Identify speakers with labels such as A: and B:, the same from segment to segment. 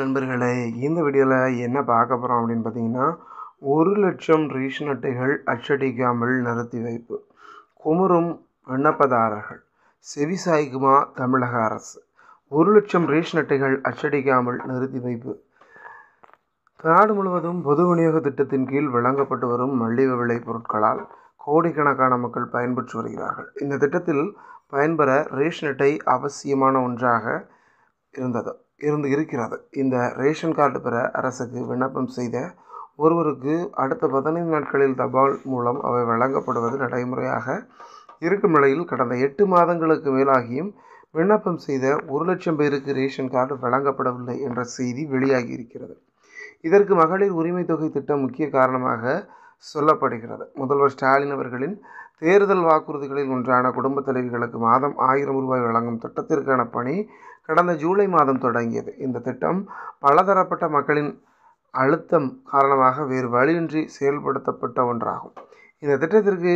A: நண்பர்களே இந்த வீடியோவில் என்ன பார்க்க போகிறோம் அப்படின்னு பார்த்தீங்கன்னா ஒரு லட்சம் ரேஷன் அட்டைகள் அச்சடிக்காமல் நிறுத்தி வைப்பு குமரும் விண்ணப்பதாரர்கள் செவிசாய்க்குமா தமிழக அரசு ஒரு லட்சம் ரேஷன் அட்டைகள் அச்சடிக்காமல் நிறுத்தி வைப்பு நாடு முழுவதும் பொது விநியோக திட்டத்தின் கீழ் வழங்கப்பட்டு வரும் மல்லிகை விலை பொருட்களால் கோடிக்கணக்கான மக்கள் பயன்பெற்று வருகிறார்கள் இந்த திட்டத்தில் பயன்பெற ரேஷன் அட்டை அவசியமான ஒன்றாக இருந்தது இருந்து இருக்கிறது இந்த ரேஷன் கார்டு பெற அரசுக்கு விண்ணப்பம் செய்த ஒருவருக்கு அடுத்த பதினைந்து நாட்களில் தபால் மூலம் அவை வழங்கப்படுவது நடைமுறையாக இருக்கும் நிலையில் கடந்த எட்டு மாதங்களுக்கு மேலாகியும் விண்ணப்பம் செய்த ஒரு லட்சம் பேருக்கு ரேஷன் கார்டு வழங்கப்படவில்லை என்ற செய்தி வெளியாகி இருக்கிறது இதற்கு மகளிர் உரிமை தொகை திட்டம் முக்கிய காரணமாக சொல்லப்படுகிறது முதல்வர் ஸ்டாலின் அவர்களின் தேர்தல் வாக்குறுதிகளில் ஒன்றான குடும்பத் தலைவிகளுக்கு மாதம் ஆயிரம் ரூபாய் வழங்கும் திட்டத்திற்கான பணி கடந்த ஜூலை மாதம் தொடங்கியது இந்த திட்டம் பலதரப்பட்ட மக்களின் அழுத்தம் காரணமாக வேறு வழியின்றி செயல்படுத்தப்பட்ட ஒன்றாகும் இந்த திட்டத்திற்கு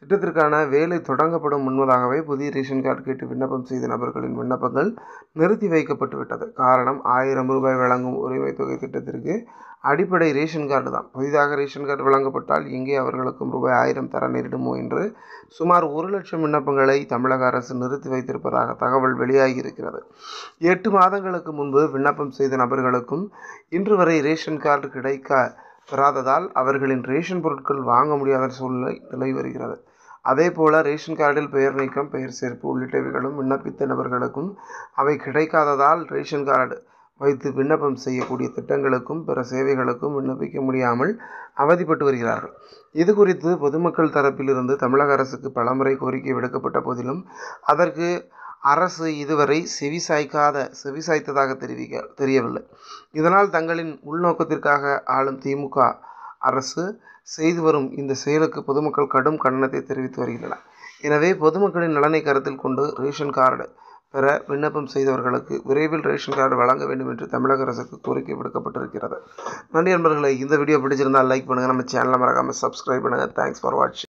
A: திட்டத்திற்கான வேலை தொடங்கப்படும் முன்பதாகவே புதிய ரேஷன் கார்டு கேட்டு விண்ணப்பம் செய்த நபர்களின் விண்ணப்பங்கள் நிறுத்தி வைக்கப்பட்டு விட்டது காரணம் ஆயிரம் ரூபாய் வழங்கும் உரிமை தொகை திட்டத்திற்கு அடிப்படை ரேஷன் கார்டு தான் புதிதாக ரேஷன் கார்டு வழங்கப்பட்டால் எங்கே அவர்களுக்கும் ரூபாய் ஆயிரம் தர நேரிடுமோ என்று சுமார் ஒரு லட்சம் விண்ணப்பங்களை தமிழக அரசு நிறுத்தி வைத்திருப்பதாக தகவல் வெளியாகியிருக்கிறது எட்டு மாதங்களுக்கு முன்பு விண்ணப்பம் செய்த நபர்களுக்கும் இன்று வரை ரேஷன் கார்டு கிடைக்க பெறாததால் அவர்களின் ரேஷன் பொருட்கள் வாங்க முடியாத சூழ்நிலை நிலை வருகிறது அதே போல ரேஷன் கார்டில் பெயர் நீக்கம் பெயர் சேர்ப்பு உள்ளிட்டவைகளும் விண்ணப்பித்த நபர்களுக்கும் அவை கிடைக்காததால் ரேஷன் கார்டு வைத்து விண்ணப்பம் செய்யக்கூடிய திட்டங்களுக்கும் பிற சேவைகளுக்கும் விண்ணப்பிக்க முடியாமல் அவதிப்பட்டு வருகிறார்கள் இது குறித்து பொதுமக்கள் தரப்பிலிருந்து தமிழக அரசுக்கு பலமுறை கோரிக்கை விடுக்கப்பட்ட போதிலும் அதற்கு அரசு இதுவரை செவிசாய்க்காத செவிசாய்த்ததாக தெரிவிக்க தெரியவில்லை இதனால் தங்களின் உள்நோக்கத்திற்காக ஆளும் திமுக அரசு செய்து வரும் இந்த செயலுக்கு பொதுமக்கள் கடும் கண்டனத்தை தெரிவித்து வருகின்றனர் எனவே பொதுமக்களின் நலனை கருத்தில் கொண்டு ரேஷன் கார்டு பெற விண்ணப்பம் செய்தவர்களுக்கு விரைவில் ரேஷன் கார்டு வழங்க வேண்டும் என்று தமிழக அரசுக்கு கோரிக்கை விடுக்கப்பட்டிருக்கிறது நன்றி நண்பர்களை இந்த வீடியோ பிடிச்சிருந்தால் லைக் பண்ணுங்கள் நம்ம சேனலை மறக்காமல் சப்ஸ்கிரைப் பண்ணுங்கள் தேங்க்ஸ் ஃபார் வாட்சிங்